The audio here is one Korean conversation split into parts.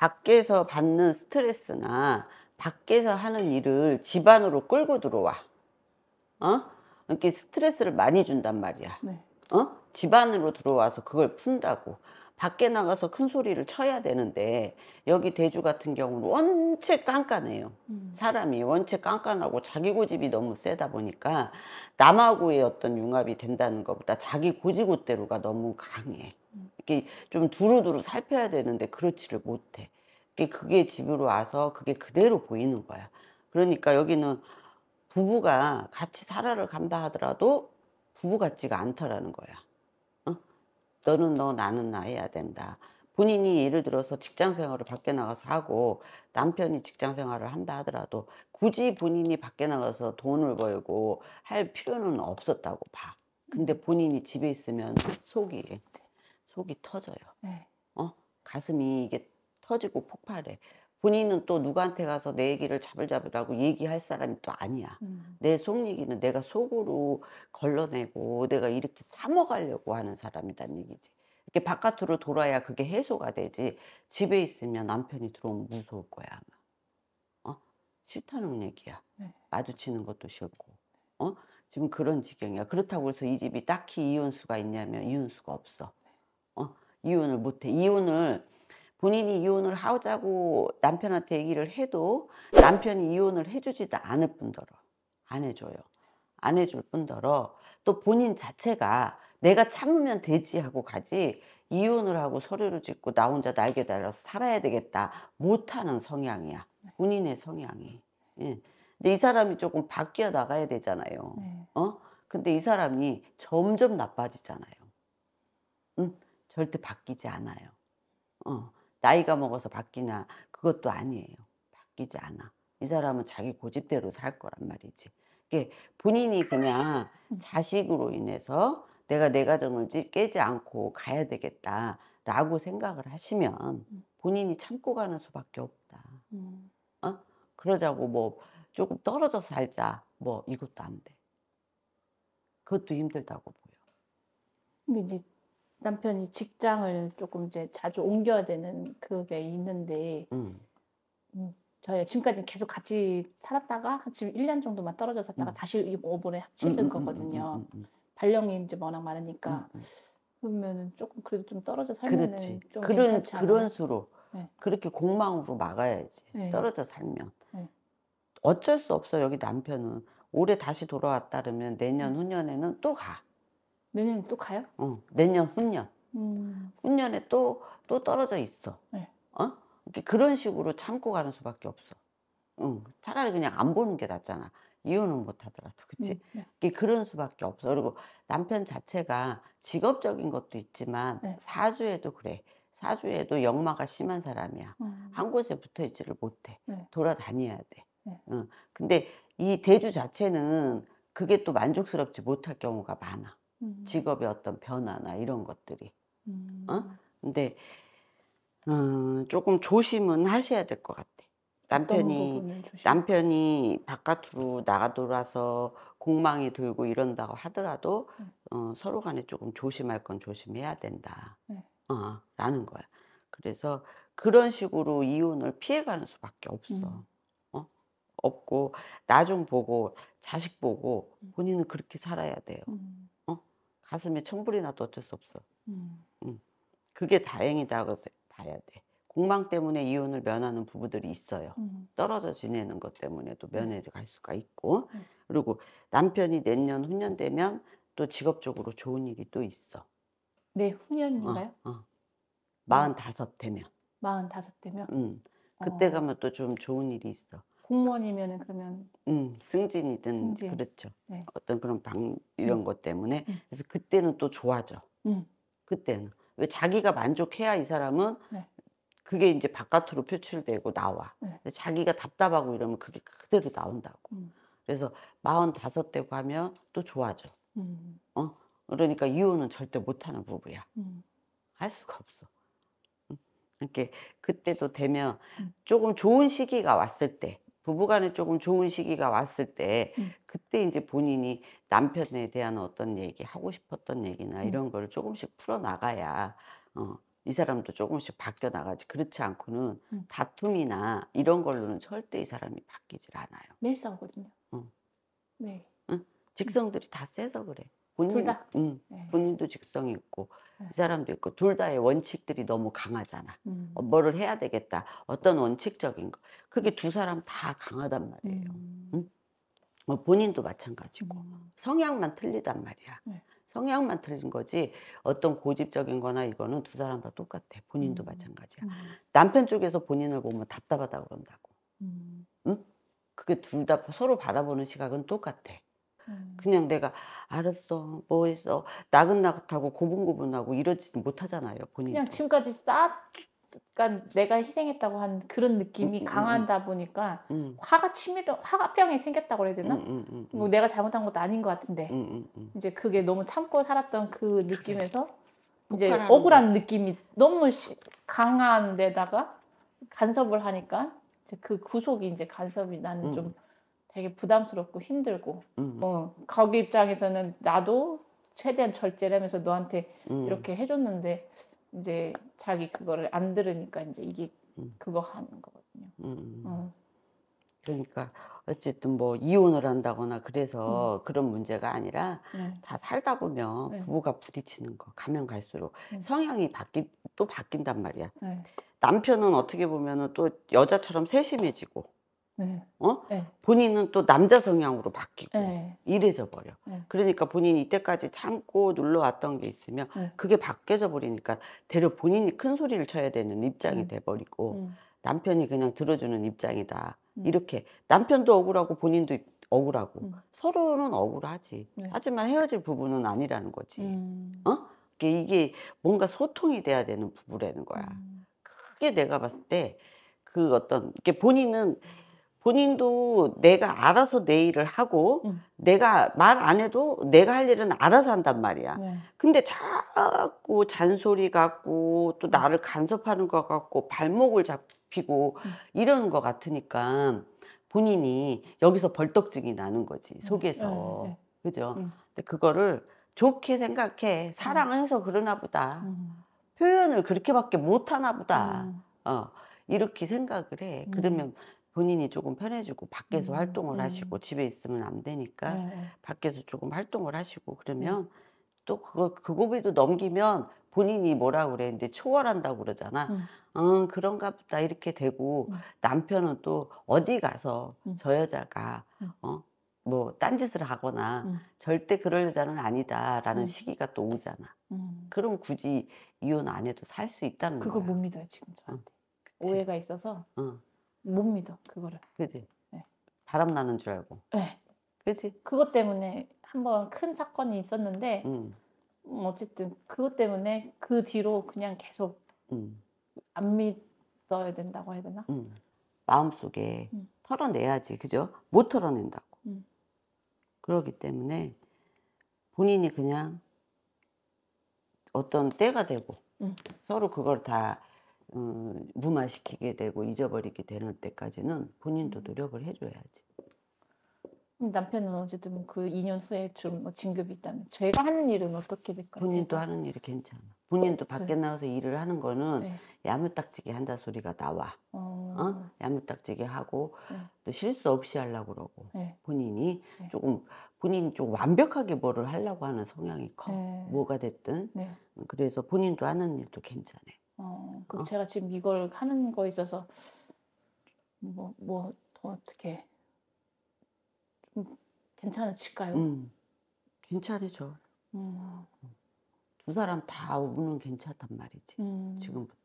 밖에서 받는 스트레스나 밖에서 하는 일을 집안으로 끌고 들어와. 어? 이렇게 스트레스를 많이 준단 말이야. 네. 어? 집안으로 들어와서 그걸 푼다고. 밖에 나가서 큰 소리를 쳐야 되는데 여기 대주 같은 경우는 원체 깐깐해요. 음. 사람이 원체 깐깐하고 자기 고집이 너무 세다 보니까 남하고의 어떤 융합이 된다는 것보다 자기 고지고대로가 너무 강해. 이렇게 좀 두루두루 살펴야 되는데 그렇지를 못해. 그게 집으로 와서 그게 그대로 보이는 거야. 그러니까 여기는 부부가 같이 살아를 간다 하더라도 부부 같지가 않다라는 거야. 어? 너는 너, 나는 나 해야 된다. 본인이 예를 들어서 직장 생활을 밖에 나가서 하고 남편이 직장 생활을 한다 하더라도 굳이 본인이 밖에 나가서 돈을 벌고 할 필요는 없었다고 봐. 근데 음. 본인이 집에 있으면 속이 속이 터져요. 네. 어? 가슴이 이게 터지고 폭발해. 본인은 또 누구한테 가서 내 얘기를 잡을잡으라고 얘기할 사람이 또 아니야. 음. 내속 얘기는 내가 속으로 걸러내고 내가 이렇게 참아가려고 하는 사람이란 얘기지. 이렇게 바깥으로 돌아야 그게 해소가 되지. 집에 있으면 남편이 들어오면 무서울 거야 아마. 어? 싫다는 얘기야. 네. 마주치는 것도 싫고. 어? 지금 그런 지경이야. 그렇다고 해서 이 집이 딱히 이혼수가 있냐면 이혼수가 없어. 이혼을 못해. 이혼을 본인이 이혼을 하자고 남편한테 얘기를 해도 남편이 이혼을 해주지도 않을 뿐더러 안 해줘요. 안 해줄 뿐더러 또 본인 자체가 내가 참으면 되지 하고 가지 이혼을 하고 서류를 짓고 나 혼자 날개 달려서 살아야 되겠다 못하는 성향이야 네. 본인의 성향이 예. 근데 이 사람이 조금 바뀌어 나가야 되잖아요 네. 어 근데 이 사람이 점점 나빠지잖아요 절대 바뀌지 않아요. 어, 나이가 먹어서 바뀌나 그것도 아니에요. 바뀌지 않아. 이 사람은 자기 고집대로 살 거란 말이지. 이게 본인이 그냥 음. 자식으로 인해서 내가 내 가정을 깨지 않고 가야 되겠다라고 생각을 하시면 음. 본인이 참고 가는 수밖에 없다. 음. 어? 그러자고 뭐 조금 떨어져 살자. 뭐 이것도 안 돼. 그것도 힘들다고 보여. 근데 이제 남편이 직장을 조금 이제 자주 옮겨야 되는 그게 있는데 음. 음, 저희 지금까지 계속 같이 살았다가 지금 1년 정도만 떨어져 살다가 음. 다시 이번에 합치는 음, 음, 음, 거거든요. 발령이 이제 워낙 많으니까 그러면은 조금 그래도 좀 떨어져 살면은 좀 그런 괜찮지 않아요? 그런 수로 네. 그렇게 공망으로 막아야지 네. 떨어져 살면 네. 어쩔 수 없어 여기 남편은 올해 다시 돌아왔다 그러면 내년 후년에는 또 가. 내년에 또 가요? 어, 내년 훈년. 음. 훈년에 또, 또 떨어져 있어. 네. 어? 그런 식으로 참고 가는 수밖에 없어. 응. 차라리 그냥 안 보는 게 낫잖아. 이혼은 못 하더라도, 그치? 음, 네. 그런 수밖에 없어. 그리고 남편 자체가 직업적인 것도 있지만, 네. 사주에도 그래. 사주에도 역마가 심한 사람이야. 음. 한 곳에 붙어 있지를 못해. 네. 돌아다녀야 돼. 네. 응. 근데 이 대주 자체는 그게 또 만족스럽지 못할 경우가 많아. 음. 직업의 어떤 변화나 이런 것들이. 음. 어? 근데 음, 조금 조심은 하셔야 될 것 같아. 남편이 남편이 바깥으로 나가 돌아서 공망이 들고 이런다고 하더라도 네. 어, 서로 간에 조금 조심할 건 조심해야 된다. 네. 어, 라는 거야. 그래서 그런 식으로 이혼을 피해가는 수밖에 없어. 음. 어? 없고 나중 보고 자식 보고 음. 본인은 그렇게 살아야 돼요. 음. 가슴에 청불이 나도 어쩔 수 없어. 음. 응. 음. 그게 다행이다 봐야 돼. 공망 때문에 이혼을 면하는 부부들이 있어요. 음. 떨어져 지내는 것 때문에도 음. 면해갈 수가 있고, 음. 그리고 남편이 내년 훈련되면 또 직업적으로 좋은 일이 또 있어. 네, 훈련인가요? 어, 어. 45 되면. 45 되면? 응. 음. 어. 그때 어. 가면 또 좀 좋은 일이 있어. 공무원이면은 그러면 음, 승진이든 승진. 그렇죠. 네. 어떤 그런 방 이런 음. 것 때문에 음. 그래서 그때는 또 좋아져. 음. 그때는 왜 자기가 만족해야 이 사람은 네. 그게 이제 바깥으로 표출되고 나와. 네. 자기가 답답하고 이러면 그게 그대로 나온다고. 음. 그래서 마흔다섯 대고 하면 또 좋아져. 음. 어 그러니까 이혼은 절대 못하는 부부야. 할 수가 없어. 이렇게 그때도 되면 조금 좋은 시기가 왔을 때 부부간에 조금 좋은 시기가 왔을 때 음. 그때 이제 본인이 남편에 대한 어떤 얘기 하고 싶었던 얘기나 음. 이런 거를 조금씩 풀어 나가야 어, 이 사람도 조금씩 바뀌어 나가지 그렇지 않고는 음. 다툼이나 이런 걸로는 절대 이 사람이 바뀌질 않아요. 매일 거든요 응. 네. 응? 음. 직성들이 다 세서 그래. 본인, 둘 다. 응. 네. 본인도 직성 있고 네. 이 사람도 있고 둘 다의 원칙들이 너무 강하잖아. 음. 어, 뭐를 해야 되겠다. 어떤 원칙적인 거. 그게 두 사람 다 강하단 말이에요. 음. 응? 어, 본인도 마찬가지고 음. 성향만 틀리단 말이야. 네. 성향만 틀린 거지 어떤 고집적인 거나 이거는 두 사람 다 똑같아. 본인도 음. 마찬가지야. 음. 남편 쪽에서 본인을 보면 답답하다 그런다고. 음. 응? 그게 둘 다 서로 바라보는 시각은 똑같아. 음. 그냥 내가 알았어, 뭐 있어, 나긋나긋하고 고분고분하고 이러지 못하잖아요, 본인. 그냥 지금까지 싹, 그러니까 내가 희생했다고 한 그런 느낌이 음, 음, 음, 음. 강하다 보니까 화가 치밀어, 화 병이 생겼다고 해야 되나? 뭐 내가 잘못한 것도 아닌 것 같은데 이제 그게 너무 참고 살았던 그 느낌에서 이제 억울한 거지. 느낌이 너무 강한 데다가 간섭을 하니까 이제 그 구속이 이제 간섭이 나는 좀. 되게 부담스럽고 힘들고 음. 어, 거기 입장에서는 나도 최대한 절제를 하면서 너한테 음. 이렇게 해줬는데 이제 자기 그거를 안 들으니까 이제 이게 음. 그거 하는 거거든요. 음. 어. 그러니까 어쨌든 뭐 이혼을 한다거나 그래서 음. 그런 문제가 아니라 네. 다 살다 보면 네. 부부가 부딪히는 거 가면 갈수록 네. 성향이 바뀌 또 바뀐단 말이야. 네. 남편은 어떻게 보면은 또 여자처럼 세심해지고 네. 어? 네. 본인은 또 남자 성향으로 바뀌고 네. 이래져 버려. 네. 그러니까 본인이 이때까지 참고 눌러왔던 게 있으면 네. 그게 바뀌어져 버리니까 대려 본인이 큰 소리를 쳐야 되는 입장이 음. 돼 버리고 음. 남편이 그냥 들어주는 입장이다. 음. 이렇게 남편도 억울하고 본인도 억울하고 음. 서로는 억울하지. 네. 하지만 헤어질 부분은 아니라는 거지. 음. 어? 이게 뭔가 소통이 돼야 되는 부부라는 거야. 음. 크게 내가 봤을 때 그 어떤 이게 본인은 본인도 내가 알아서 내 일을 하고 음. 내가 말 안 해도 내가 할 일은 알아서 한단 말이야. 네. 근데 자꾸 잔소리 같고 또 음. 나를 간섭하는 것 같고 발목을 잡히고 음. 이러는 것 같으니까 본인이 여기서 벌떡증이 나는 거지 음. 속에서 네, 네. 네. 그죠? 음. 근데 그거를 좋게 생각해 사랑해서 음. 그러나 보다 표현을 그렇게밖에 못 하나 보다. 어. 이렇게 생각을 해. 그러면 본인이 조금 편해지고 밖에서 음. 활동을 음. 하시고 집에 있으면 안 되니까 네. 밖에서 조금 활동을 하시고 그러면 음. 또 그거 그 고비도 넘기면 본인이 뭐라 그래 는데 초월한다고 그러잖아. 음. 응, 어, 그런가 보다 이렇게 되고 음. 남편은 또 어디 가서 음. 저 여자가 음. 어? 뭐 딴짓을 하거나 절대 그럴 여자는 아니다라는 시기가 또 오잖아. 그럼 굳이 이혼 안 해도 살 수 있다는 거야. 그거 못 믿어요 지금 저한테. 응. 어. 오해가 있어서 응. 어. 못 믿어 그거를. 그지. 네. 바람 나는 줄 알고. 네. 그지. 그것 때문에 한 번 큰 사건이 있었는데 음. 음. 어쨌든 그것 때문에 그 뒤로 그냥 계속 음. 안 믿어야 된다고 해야 되나? 음. 마음속에 음. 털어내야지 그죠? 못 털어낸다고. 음. 그러기 때문에 본인이 그냥 어떤 때가 되고 음. 서로 그걸 다 어, 무마시키게 되고 잊어버리게 되는 때까지는 본인도 음. 노력을 해줘야지. 남편은 어쨌든 뭐 그 2년 후에 좀뭐 진급이 있다면 제가 하는 일은 어떻게 될까요? 본인도 하는 일이 괜찮아. 본인도 네. 밖에 나와서 일을 하는 거는 네. 야무딱지게 한다 소리가 나와. 어... 어? 야무딱지게 하고 네. 또 실수 없이 하려고 그러고 네. 본인이 네. 조금 본인이 좀 완벽하게 뭐를 하려고 하는 성향이 커. 네. 뭐가 됐든. 그래서 본인도 하는 일도 괜찮아. 요 어, 그 어. 제가 지금 이걸 하는 거에 있어서 뭐 뭐 더 어떻게 좀 괜찮아질까요? 음, 괜찮아져. 음. 두 사람 다 우는 괜찮단 말이지. 음. 지금부터.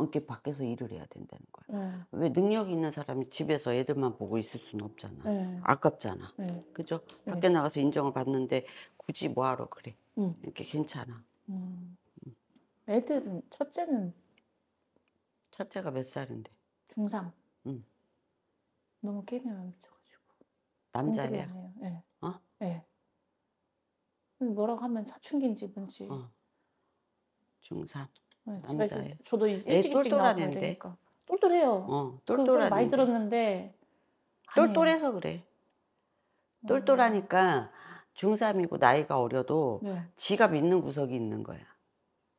이렇 밖에서 일을 해야 된다는 거야. 네. 왜 능력 있는 사람이 집에서 애들만 보고 있을 수는 없잖아. 네. 아깝잖아. 네. 그죠? 네. 밖에 나가서 인정을 받는데 굳이 뭐하러 그래. 음. 이렇게 괜찮아. 음. 애들은 첫째는 첫째가 몇 살인데? 중3. 응. 너무 게임 미쳐가지고. 남자예요? 어? 예. 음, 뭐라고 하면 사춘기인지 뭔지. 어. 중3. 네, 예, 집에서 남자예 저도 일- 찍 일찍 똘똘한 애데 그러니까. 똘똘해요. 어, 똘똘 많이 들었는데. 똘똘해서 그래. 어. 똘똘하니까 중3이고 나이가 어려도 네. 지가 믿는 구석이 있는 거야.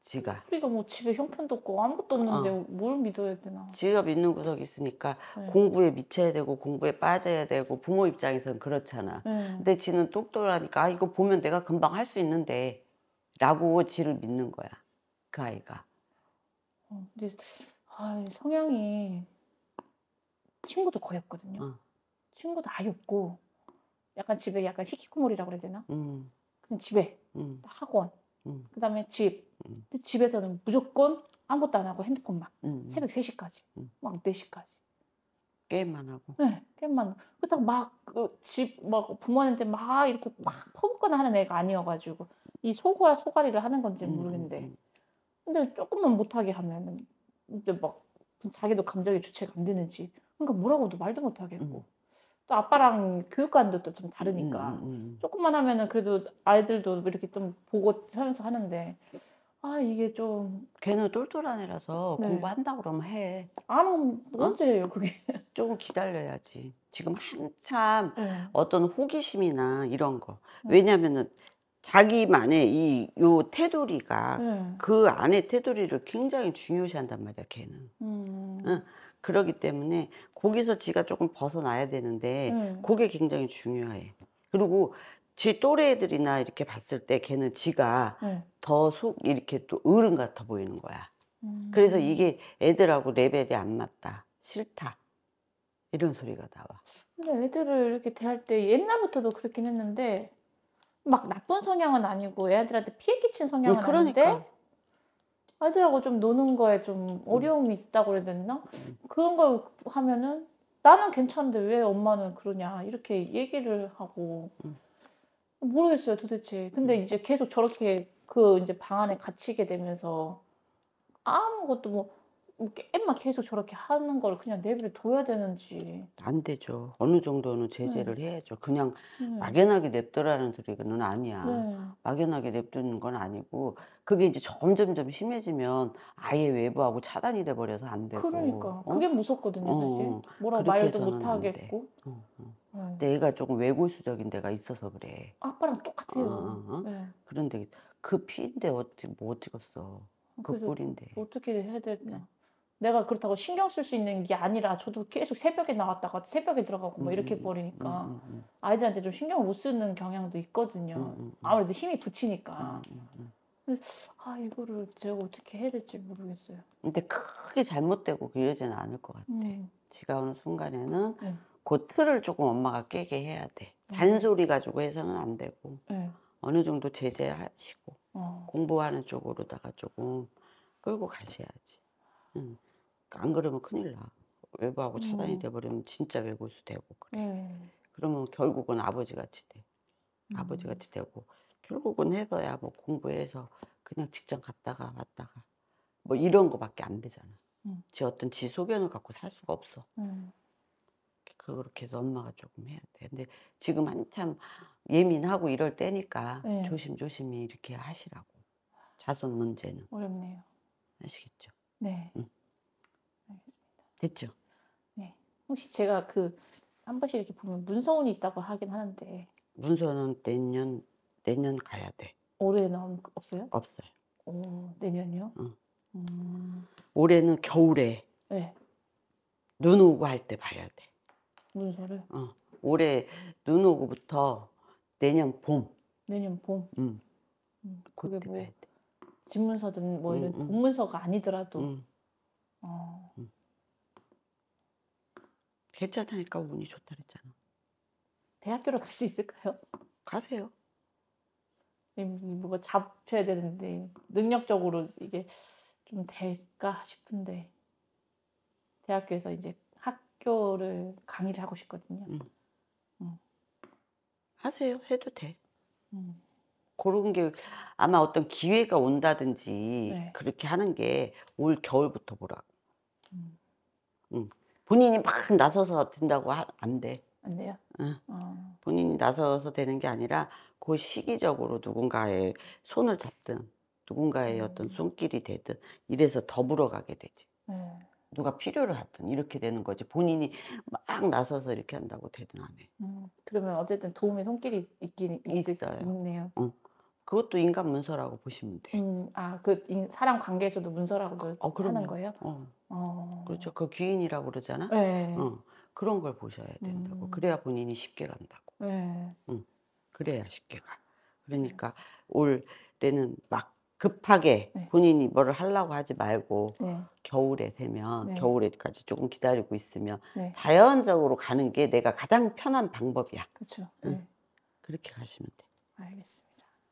지가 우리가 뭐 집에 형편도 없고 아무것도 없는데 어. 뭘 믿어야 되나 지가 믿는 구석이 있으니까 네. 공부에 미쳐야 되고 공부에 빠져야 되고 부모 입장에서는 그렇잖아 네. 근데 지는 똑똑하니까 아 이거 보면 내가 금방 할 수 있는데 라고 지를 믿는 거야 그 아이가 어, 근데 아, 성향이 친구도 거의 없거든요 어. 친구도 아예 없고 약간 집에 약간 히키코모리라고 그야 되나 음. 그냥 집에 음. 학원 음. 그다음에 집 음. 근데 집에서는 무조건 아무것도 안 하고 핸드폰만. 음. 새벽 3시까지. 음. 막 4시까지. 게임만 하고. 네, 게임만. 그고 막, 그 집, 막 부모한테 막 이렇게 막 퍼붓거나 하는 애가 아니어가지고, 이소라 소가리를 하는 건지 모르겠는데. 근데 조금만 못하게 하면은, 근데 막, 자기도 감정이 주체가 안 되는지. 그러니까 뭐라고도 말도 못하겠고. 음. 또 아빠랑 교육관도 또 좀 다르니까. 음, 조금만 하면은 그래도 아이들도 이렇게 좀 보고 하면서 하는데. 아 이게 좀 걔는 똘똘한 애라서 네. 공부한다 그러면 해. 아하 어? 언제예요 그게? 조금 기다려야지. 지금 한참 네. 어떤 호기심이나 이런 거. 네. 왜냐면은 자기만의 이 요 테두리가 네. 그 안에 테두리를 굉장히 중요시한단 말이야 걔는. 음. 응. 그러기 때문에 거기서 지가 조금 벗어나야 되는데 음. 그게 굉장히 중요해. 그리고 지 또래 애들이나 이렇게 봤을 때 걔는 지가 음. 네. 더속 이렇게 또 어른 같아 보이는 거야. 음. 그래서 이게 애들하고 레벨이 안 맞다, 싫다 이런 소리가 나와. 근데 애들을 이렇게 대할 때 옛날부터도 그렇긴 했는데 막 나쁜 성향은 아니고 애들한테 피해 끼친 성향은 음, 그러 그니까 아닌데 애들하고 좀 노는 거에 좀 어려움이 있다고 그래야 되나? 그런 걸 하면은 나는 괜찮은데 왜 엄마는 그러냐 이렇게 얘기를 하고. 음. 모르겠어요, 도대체. 근데 음. 이제 계속 저렇게 그 이제 방 안에 갇히게 되면서 아무것도 뭐, 엠마 뭐 계속 저렇게 하는 걸 그냥 내버려 둬야 되는지. 안 되죠. 어느 정도는 제재를 네. 해야죠. 그냥 네. 막연하게 냅둬라는 소리는 아니야. 네. 막연하게 냅두는 건 아니고 그게 이제 점점점 심해지면 아예 외부하고 차단이 돼 버려서 안 되고. 그러니까 어? 그게 무섭거든요, 사실. 어, 뭐라 말도 못 하겠고. 어, 어. 근데 어. 애가 조금 외골수적인 데가 있어서 그래. 아빠랑 똑같아요. 어, 어. 어? 네. 그런데 그 피인데 어떻게 못 뭐 찍었어. 어, 그그래데 어떻게 해야 되냐. 네. 내가 그렇다고 신경 쓸 수 있는 게 아니라 저도 계속 새벽에 나왔다가 새벽에 들어가고 뭐 이렇게 음, 음, 버리니까 음, 음, 음, 아이들한테 좀 신경 못 쓰는 경향도 있거든요. 음, 음, 음. 아무래도 힘이 붙이니까. 음, 음. 아 이거를 제가 어떻게 해야 될지 모르겠어요. 근데 크게 잘못되고 그러진 않을 것 같아. 음. 지가 어느 순간에는 네. 그 틀을 조금 엄마가 깨게 해야 돼. 음. 잔소리 가지고 해서는 안 되고 네. 어느 정도 제재하시고 어. 공부하는 쪽으로다가 조금 끌고 가셔야지. 응. 그러니까 안 그러면 큰일 나. 외부하고 차단이 음. 돼버리면 진짜 외고수 되고 그래. 음. 그러면 결국은 아버지 같이 돼. 음. 아버지 같이 되고 결국은 해봐야 뭐 공부해서 그냥 직장 갔다가 왔다가 뭐 이런 거밖에 안 되잖아. 음. 지 어떤 지 소견을 갖고 살 수가 없어. 음. 그렇게 해서 엄마가 조금 해야 돼. 근데 지금 한참 예민하고 이럴 때니까 네. 조심조심히 이렇게 하시라고. 자손 문제는. 어렵네요. 아시겠죠? 네. 응. 알겠습니다. 됐죠? 네. 혹시 제가 그 한 번씩 이렇게 보면 문서운이 있다고 하긴 하는데 문서는 내년 내년 가야 돼. 올해는 없어요? 없어요. 오, 어, 내년이요? 응. 음... 올해는 겨울에 네. 눈 오고 할 때 봐야 돼. 문서를? 어, 올해 눈 오고부터 내년 봄. 내년 봄. 음. 음 그게 뭐 집문서든 뭐 이런 음, 음. 본문서가 아니더라도. 음. 어. 음. 괜찮다니까 운이 좋다 그랬잖아. 대학교를 갈수 있을까요? 가세요. 뭐가 잡혀야 되는데 능력적으로 이게 좀 될까 싶은데 대학교에서 이제 학교를 강의를 하고 싶거든요. 음. 음. 하세요. 해도 돼. 음. 그런 게 아마 어떤 기회가 온다든지 네. 그렇게 하는 게 올 겨울부터 보라 음. 음. 본인이 막 나서서 된다고 하, 안 돼. 안 돼요? 응. 어. 본인이 나서서 되는 게 아니라 그 시기적으로 누군가의 손을 잡든 누군가의 음. 어떤 손길이 되든 이래서 더불어가게 되지. 네. 누가 필요로 하든 이렇게 되는 거지 본인이 막 나서서 이렇게 한다고 되든 안 해. 음, 그러면 어쨌든 도움의 손길이 있긴 있, 어요 있네요. 응. 어, 그것도 인간 문서라고 보시면 돼. 음, 아그 사람 관계에서도 문서라고 어, 아, 하는 거예요? 어. 어. 그렇죠. 그 귀인이라고 그러잖아. 네. 어. 그런 걸 보셔야 된다고. 음. 그래야 본인이 쉽게 간다고. 네. 응. 그래야 쉽게 가. 그러니까 올해는 막 급하게 네. 본인이 뭘 하려고 하지 말고 네. 겨울에 되면 네. 겨울에까지 조금 기다리고 있으면 네. 자연적으로 가는 게 내가 가장 편한 방법이야. 그렇죠. 응. 네. 그렇게 가시면 돼. 알겠습니다.